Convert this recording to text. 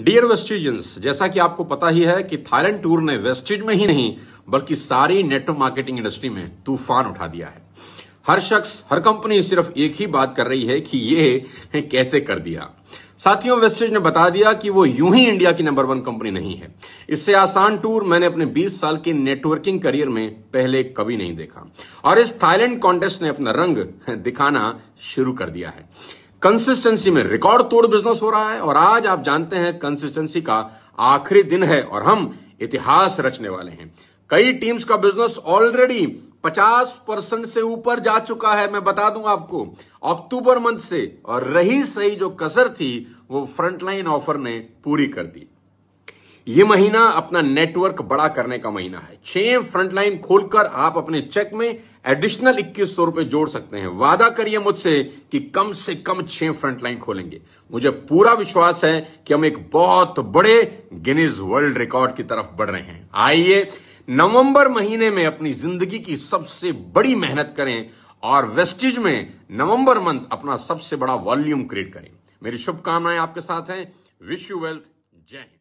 dear वेस्टिजियंस जैसा कि आपको पता ही है कि थाईलैंड टूर ने वेस्टिज में ही नहीं बल्कि सारी नेटवर्क मार्केटिंग इंडस्ट्री में तूफान उठा दिया है हर शख्स हर कंपनी सिर्फ एक ही बात कर रही है कि ये कैसे कर दिया साथियों वेस्टेज ने बता दिया कि वो यूं ही इंडिया की नंबर वन कंपनी नहीं है इससे आसान टूर मैंने अपने 20 साल के नेटवर्किंग करियर में पहले कभी नहीं देखा और इस थाईलैंड कॉन्टेस्ट ने अपना रंग दिखाना शुरू कर दिया है कंसिस्टेंसी में रिकॉर्ड तोड़ बिजनेस हो रहा है और आज आप जानते हैं कंसिस्टेंसी का आखिरी दिन है और हम इतिहास रचने वाले हैं कई टीम्स का बिजनेस ऑलरेडी 50 परसेंट से ऊपर जा चुका है मैं बता दूं आपको अक्टूबर मंथ से और रही सही जो कसर थी वो फ्रंटलाइन ऑफर ने पूरी कर दी ये महीना अपना नेटवर्क बड़ा करने का महीना है छह फ्रंटलाइन खोलकर आप अपने चेक में एडिशनल इक्कीस सौ रुपए जोड़ सकते हैं वादा करिए मुझसे कि कम से कम छह फ्रंटलाइन खोलेंगे मुझे पूरा विश्वास है कि हम एक बहुत बड़े गिनीज वर्ल्ड रिकॉर्ड की तरफ बढ़ रहे हैं आइए नवंबर महीने में अपनी जिंदगी की सबसे बड़ी मेहनत करें और वेस्टिज में नवंबर मंथ अपना सबसे बड़ा वॉल्यूम क्रिएट करें मेरी शुभकामनाएं आपके साथ हैं विश यू वेल्थ जय हिंद